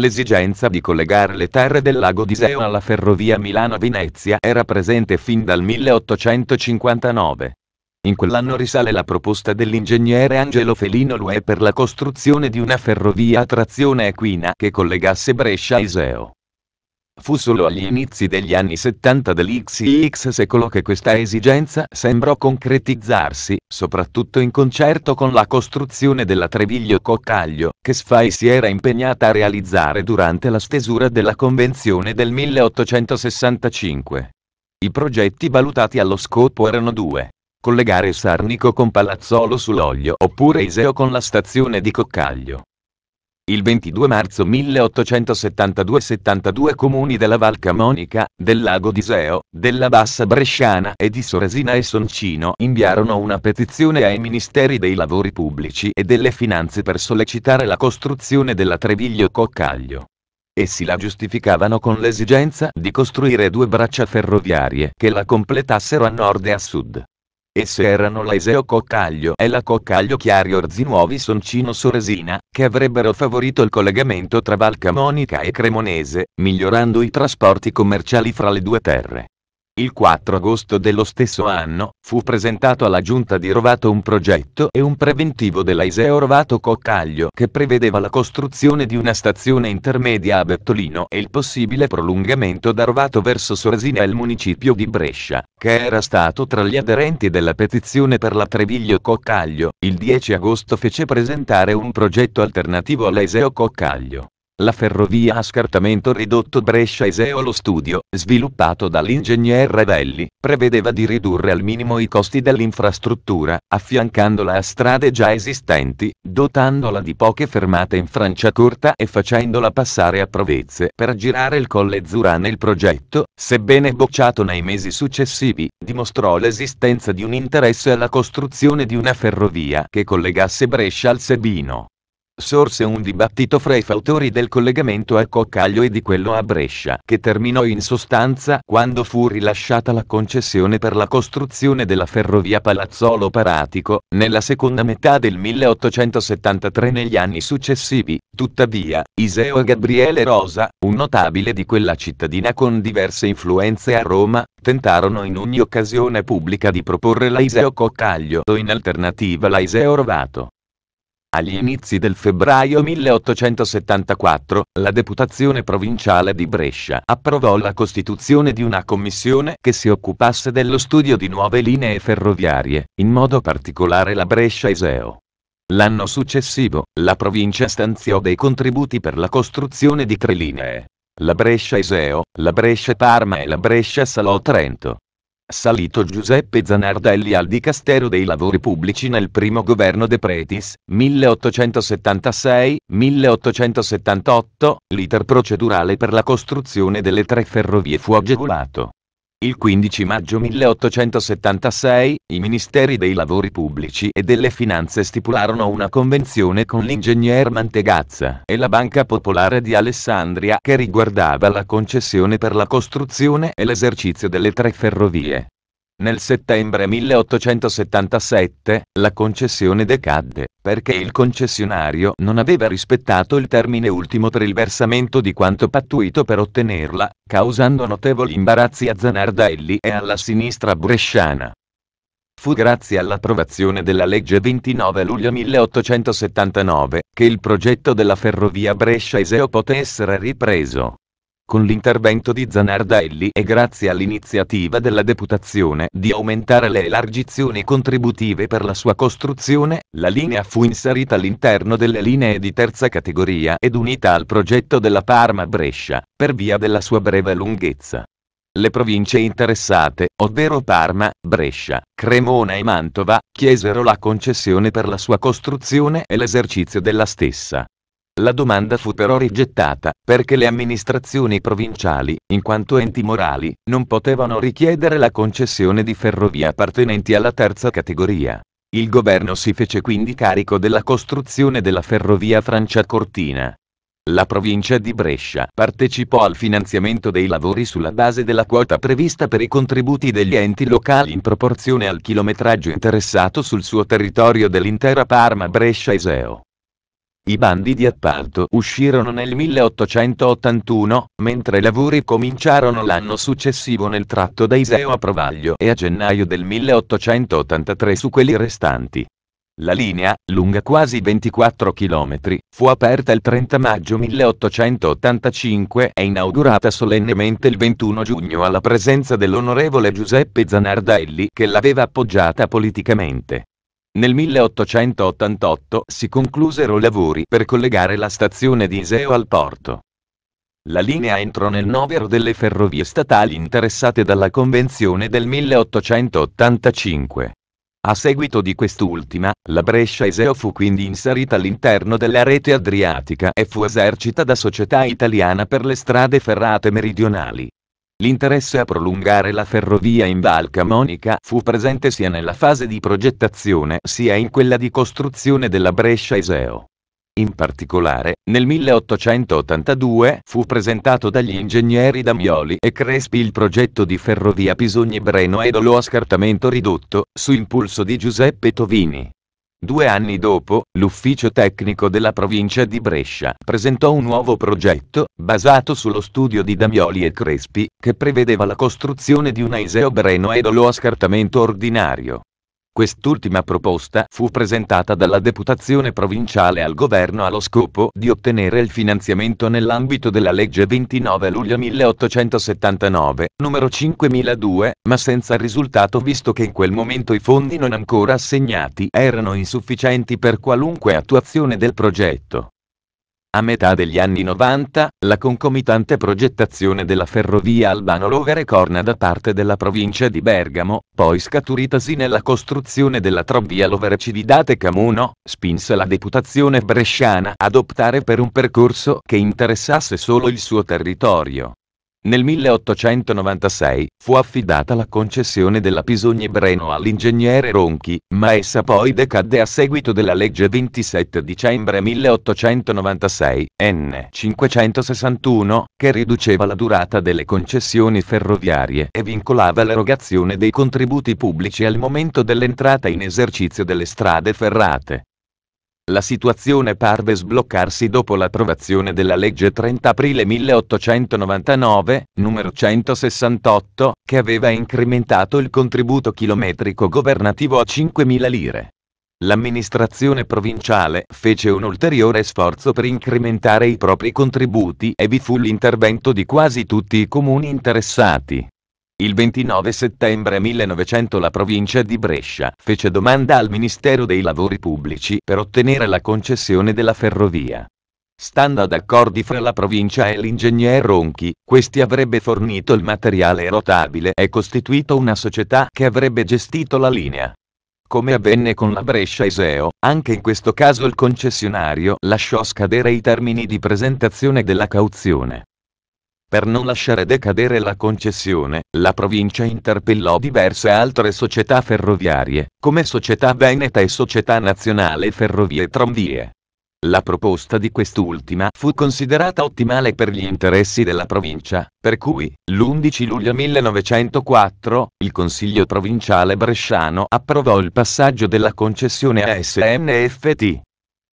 L'esigenza di collegare le terre del lago di Seo alla ferrovia Milano-Venezia era presente fin dal 1859. In quell'anno risale la proposta dell'ingegnere Angelo Felino Lue per la costruzione di una ferrovia a trazione equina che collegasse Brescia a Iseo. Fu solo agli inizi degli anni 70 dell'XX secolo che questa esigenza sembrò concretizzarsi, soprattutto in concerto con la costruzione della Treviglio Coccaglio, che Sfai si era impegnata a realizzare durante la stesura della Convenzione del 1865. I progetti valutati allo scopo erano due. Collegare Sarnico con Palazzolo sull'Oglio oppure Iseo con la stazione di Coccaglio. Il 22 marzo 1872 72 comuni della Val Camonica, del Lago di Seo, della Bassa Bresciana e di Soresina e Soncino inviarono una petizione ai ministeri dei lavori pubblici e delle finanze per sollecitare la costruzione della Treviglio-Coccaglio. Essi la giustificavano con l'esigenza di costruire due braccia ferroviarie che la completassero a nord e a sud. Esse erano l'aeseo coccaglio e la coccaglio chiari orzinuovi soncino soresina, che avrebbero favorito il collegamento tra Valcamonica e Cremonese, migliorando i trasporti commerciali fra le due terre. Il 4 agosto dello stesso anno, fu presentato alla giunta di Rovato un progetto e un preventivo dell'Aiseo Rovato Coccaglio che prevedeva la costruzione di una stazione intermedia a Bertolino e il possibile prolungamento da Rovato verso Soresina e il municipio di Brescia, che era stato tra gli aderenti della petizione per la Treviglio Coccaglio. Il 10 agosto fece presentare un progetto alternativo all'Aiseo Coccaglio la ferrovia a scartamento ridotto Brescia-Iseo lo studio, sviluppato dall'ingegner Ravelli, prevedeva di ridurre al minimo i costi dell'infrastruttura, affiancandola a strade già esistenti, dotandola di poche fermate in Francia Corta e facendola passare a Provezze per girare il Colle Zurana il progetto, sebbene bocciato nei mesi successivi, dimostrò l'esistenza di un interesse alla costruzione di una ferrovia che collegasse Brescia al Sebino sorse un dibattito fra i fautori del collegamento a Coccaglio e di quello a Brescia, che terminò in sostanza quando fu rilasciata la concessione per la costruzione della ferrovia Palazzolo-Paratico, nella seconda metà del 1873 negli anni successivi. Tuttavia, Iseo Gabriele Rosa, un notabile di quella cittadina con diverse influenze a Roma, tentarono in ogni occasione pubblica di proporre la Iseo Coccaglio o in alternativa la Iseo Rovato. Agli inizi del febbraio 1874, la Deputazione provinciale di Brescia approvò la costituzione di una commissione che si occupasse dello studio di nuove linee ferroviarie, in modo particolare la Brescia-Iseo. L'anno successivo, la provincia stanziò dei contributi per la costruzione di tre linee. La Brescia-Iseo, la Brescia-Parma e la Brescia-Salò-Trento salito Giuseppe Zanardelli al Dicastero dei Lavori Pubblici nel primo governo De Pretis, 1876-1878, l'iter procedurale per la costruzione delle tre ferrovie fu agevolato. Il 15 maggio 1876, i Ministeri dei Lavori Pubblici e delle Finanze stipularono una convenzione con l'ingegner Mantegazza e la Banca Popolare di Alessandria che riguardava la concessione per la costruzione e l'esercizio delle tre ferrovie. Nel settembre 1877, la concessione decadde, perché il concessionario non aveva rispettato il termine ultimo per il versamento di quanto pattuito per ottenerla, causando notevoli imbarazzi a Zanardelli e alla sinistra bresciana. Fu grazie all'approvazione della legge 29 luglio 1879 che il progetto della ferrovia Brescia-Iseo poté essere ripreso. Con l'intervento di Zanardelli e grazie all'iniziativa della deputazione di aumentare le elargizioni contributive per la sua costruzione, la linea fu inserita all'interno delle linee di terza categoria ed unita al progetto della Parma-Brescia, per via della sua breve lunghezza. Le province interessate, ovvero Parma, Brescia, Cremona e Mantova, chiesero la concessione per la sua costruzione e l'esercizio della stessa. La domanda fu però rigettata, perché le amministrazioni provinciali, in quanto enti morali, non potevano richiedere la concessione di ferrovie appartenenti alla terza categoria. Il governo si fece quindi carico della costruzione della ferrovia Francia-Cortina. La provincia di Brescia partecipò al finanziamento dei lavori sulla base della quota prevista per i contributi degli enti locali in proporzione al chilometraggio interessato sul suo territorio dell'intera Parma-Brescia-Iseo. I bandi di appalto uscirono nel 1881, mentre i lavori cominciarono l'anno successivo nel tratto da Iseo a Provaglio e a gennaio del 1883 su quelli restanti. La linea, lunga quasi 24 km, fu aperta il 30 maggio 1885 e inaugurata solennemente il 21 giugno alla presenza dell'onorevole Giuseppe Zanardelli che l'aveva appoggiata politicamente. Nel 1888 si conclusero lavori per collegare la stazione di Iseo al porto. La linea entrò nel novero delle ferrovie statali interessate dalla Convenzione del 1885. A seguito di quest'ultima, la Brescia-Iseo fu quindi inserita all'interno della rete adriatica e fu esercita da Società Italiana per le strade ferrate meridionali. L'interesse a prolungare la ferrovia in Val Camonica fu presente sia nella fase di progettazione sia in quella di costruzione della Brescia-Iseo. In particolare, nel 1882 fu presentato dagli ingegneri Damioli e Crespi il progetto di ferrovia Pisogni-Breno ed Olo a scartamento ridotto, su impulso di Giuseppe Tovini. Due anni dopo, l'ufficio tecnico della provincia di Brescia presentò un nuovo progetto, basato sullo studio di Damioli e Crespi, che prevedeva la costruzione di un aiseo breno edolo a scartamento ordinario, Quest'ultima proposta fu presentata dalla deputazione provinciale al governo allo scopo di ottenere il finanziamento nell'ambito della legge 29 luglio 1879, numero 5002, ma senza risultato visto che in quel momento i fondi non ancora assegnati erano insufficienti per qualunque attuazione del progetto. A metà degli anni 90, la concomitante progettazione della ferrovia Albano-Lovere-Corna da parte della provincia di Bergamo, poi scaturitasi nella costruzione della trovia Lovere-Cividate-Camuno, spinse la deputazione bresciana ad optare per un percorso che interessasse solo il suo territorio. Nel 1896 fu affidata la concessione della Pisogni Breno all'ingegnere Ronchi, ma essa poi decadde a seguito della legge 27 dicembre 1896, n. 561, che riduceva la durata delle concessioni ferroviarie e vincolava l'erogazione dei contributi pubblici al momento dell'entrata in esercizio delle strade ferrate. La situazione parve sbloccarsi dopo l'approvazione della legge 30 aprile 1899, numero 168, che aveva incrementato il contributo chilometrico governativo a 5.000 lire. L'amministrazione provinciale fece un ulteriore sforzo per incrementare i propri contributi e vi fu l'intervento di quasi tutti i comuni interessati. Il 29 settembre 1900 la provincia di Brescia fece domanda al Ministero dei Lavori Pubblici per ottenere la concessione della ferrovia. Stando ad accordi fra la provincia e l'ingegner Ronchi, questi avrebbe fornito il materiale rotabile e costituito una società che avrebbe gestito la linea. Come avvenne con la Brescia Iseo, anche in questo caso il concessionario lasciò scadere i termini di presentazione della cauzione. Per non lasciare decadere la concessione, la provincia interpellò diverse altre società ferroviarie, come Società Veneta e Società Nazionale Ferrovie e Tramvie. La proposta di quest'ultima fu considerata ottimale per gli interessi della provincia, per cui, l'11 luglio 1904, il Consiglio provinciale bresciano approvò il passaggio della concessione a SNFT,